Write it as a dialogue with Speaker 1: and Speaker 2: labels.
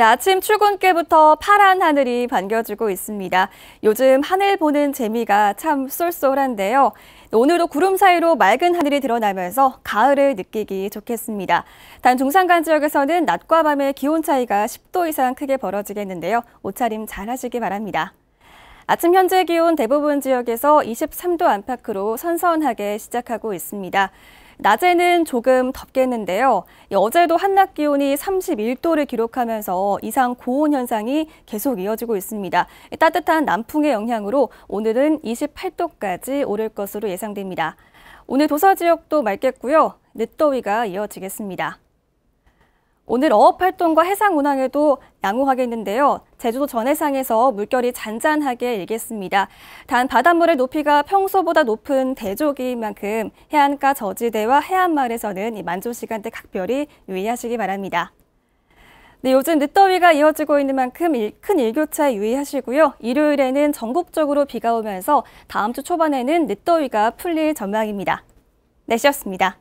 Speaker 1: 네, 아침 출근길부터 파란 하늘이 반겨주고 있습니다. 요즘 하늘 보는 재미가 참 쏠쏠한데요. 오늘도 구름 사이로 맑은 하늘이 드러나면서 가을을 느끼기 좋겠습니다. 단 중산간 지역에서는 낮과 밤의 기온 차이가 10도 이상 크게 벌어지겠는데요. 옷차림 잘 하시기 바랍니다. 아침 현재 기온 대부분 지역에서 23도 안팎으로 선선하게 시작하고 있습니다. 낮에는 조금 덥겠는데요. 어제도 한낮 기온이 31도를 기록하면서 이상 고온 현상이 계속 이어지고 있습니다. 따뜻한 남풍의 영향으로 오늘은 28도까지 오를 것으로 예상됩니다. 오늘 도서 지역도 맑겠고요. 늦더위가 이어지겠습니다. 오늘 어업 활동과 해상 운항에도 양호하겠는데요. 제주도 전해상에서 물결이 잔잔하게 일겠습니다. 단 바닷물의 높이가 평소보다 높은 대조기인 만큼 해안가 저지대와 해안마을에서는 만조 시간대 각별히 유의하시기 바랍니다. 네, 요즘 늦더위가 이어지고 있는 만큼 큰 일교차에 유의하시고요. 일요일에는 전국적으로 비가 오면서 다음 주 초반에는 늦더위가 풀릴 전망입니다. 내셨습니다 네,